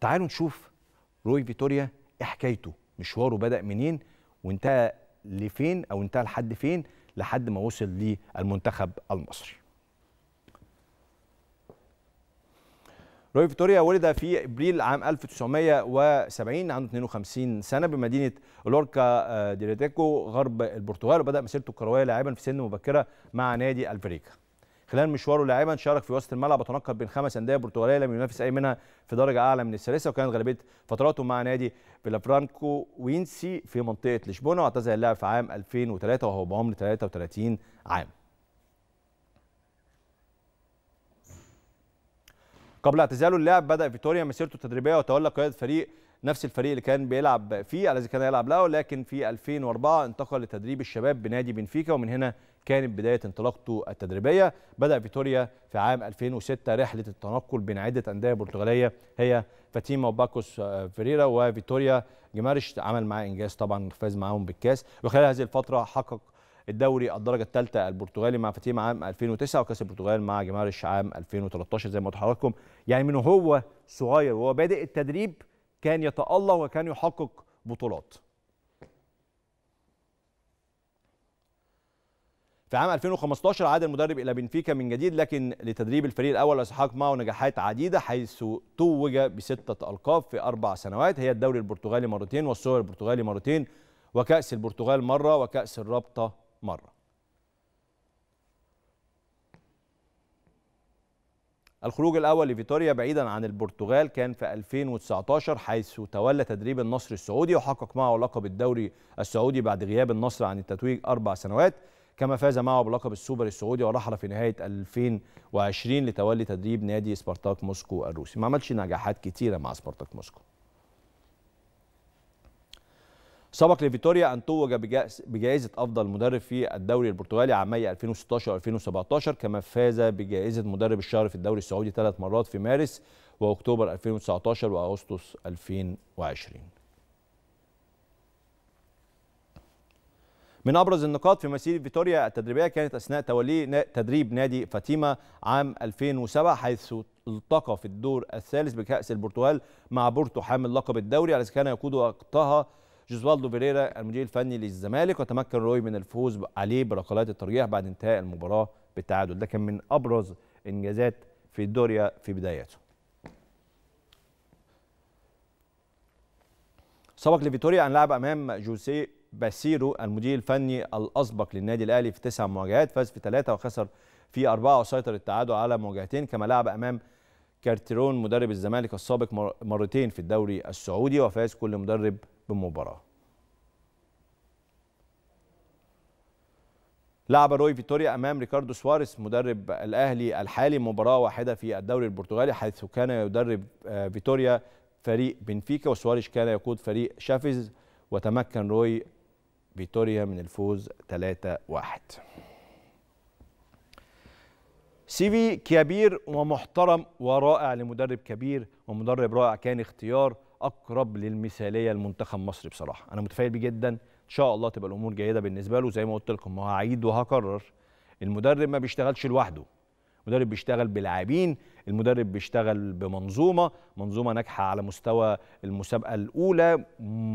تعالوا نشوف روي فيتوريا ايه حكايته مشواره بدا منين وانتهى لفين او انتهى لحد فين لحد ما وصل للمنتخب المصري روي فيتوريا ولد في ابريل عام 1970 عنده 52 سنه بمدينه لوركا آه، ديريتيكو غرب البرتغال وبدا مسيرته الكرويه لاعبا في سن مبكره مع نادي الفريكا خلال مشواره لاعبا شارك في وسط الملعب وتنقل بين خمس انديه برتغاليه لم ينافس اي منها في درجه اعلى من الثالثه وكانت غالبيه فتراته مع نادي فيلافرانكو وينسي في منطقه لشبونه واعتزل اللاعب في عام 2003 وهو بعمر 33 عام قبل اعتزاله اللاعب بدأ فيتوريا مسيرته التدريبية وتولى قيادة فريق نفس الفريق اللي كان بيلعب فيه الذي كان يلعب له لكن في 2004 انتقل لتدريب الشباب بنادي بنفيكا ومن هنا كانت بدايه انطلاقته التدريبيه بدا فيتوريا في عام 2006 رحله التنقل بين عده انديه برتغاليه هي فاتيما وباكوس آه، فيريرا وفيتوريا جمارش عمل معاه انجاز طبعا فاز معاهم بالكاس وخلال هذه الفتره حقق الدوري الدرجه الثالثه البرتغالي مع فاتيما عام 2009 وكاس البرتغال مع جمارش عام 2013 زي ما قلت يعني من هو صغير وهو بادئ التدريب كان يتألق وكان يحقق بطولات في عام 2015 عاد المدرب الى بنفيكا من جديد لكن لتدريب الفريق الاول وسحاق معه نجاحات عديده حيث توج بسته القاب في اربع سنوات هي الدوري البرتغالي مرتين والسوبر البرتغالي مرتين وكاس البرتغال مره وكاس الرابطه مره الخروج الأول لفيتوريا بعيدا عن البرتغال كان في 2019 حيث تولى تدريب النصر السعودي وحقق معه لقب الدوري السعودي بعد غياب النصر عن التتويج أربع سنوات كما فاز معه بلقب السوبر السعودي ورحل في نهاية 2020 لتولي تدريب نادي سبارتاك موسكو الروسي ما عملش نجاحات كتيرة مع سبارتاك موسكو سبق لفيتوريا أن توج بجائزة أفضل مدرب في الدوري البرتغالي عامي 2016 و2017 كما فاز بجائزة مدرب الشهر في الدوري السعودي ثلاث مرات في مارس وأكتوبر 2019 وأغسطس 2020 من أبرز النقاط في مسيرة فيتوريا التدريبية كانت أثناء توليه تدريب نادي فاتيما عام 2007 حيث التقى في الدور الثالث بكأس البرتغال مع بورتو حامل لقب الدوري على كان يقود وقتها جوزوالدو فيريرا المدير الفني للزمالك وتمكن روي من الفوز عليه بركلات الترجيح بعد انتهاء المباراه بالتعادل ده كان من ابرز انجازات في الدوريا في بداياته سبق لفيتوريا ان لعب امام جوسي باسيرو المدير الفني الاسبق للنادي الاهلي في تسع مواجهات فاز في ثلاثه وخسر في اربعه وسيطر التعادل على مواجهتين كما لعب امام كارتيرون مدرب الزمالك السابق مرتين في الدوري السعودي وفاز كل مدرب بمباراه لعب روي فيتوريا امام ريكاردو سواريز مدرب الاهلي الحالي مباراه واحده في الدوري البرتغالي حيث كان يدرب آه، فيتوريا فريق بنفيكا وسواريز كان يقود فريق شافيز وتمكن روي فيتوريا من الفوز 3-1 سيفي كبير ومحترم ورائع لمدرب كبير ومدرب رائع كان اختيار اقرب للمثاليه لمنتخب مصر بصراحه انا متفائل بيه جدا ان شاء الله تبقى الامور جيده بالنسبه له زي ما قلت لكم وهعيد وهكرر المدرب ما بيشتغلش لوحده المدرب بيشتغل بلاعبين المدرب بيشتغل بمنظومه منظومه ناجحه على مستوى المسابقه الاولى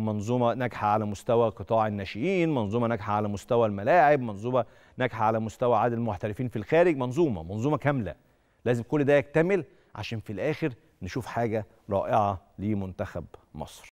منظومه ناجحه على مستوى قطاع الناشئين منظومه ناجحه على مستوى الملاعب منظومه ناجحه على مستوى عدد المحترفين في الخارج منظومه منظومه كامله لازم كل ده يكتمل عشان في الاخر نشوف حاجه رائعه لمنتخب مصر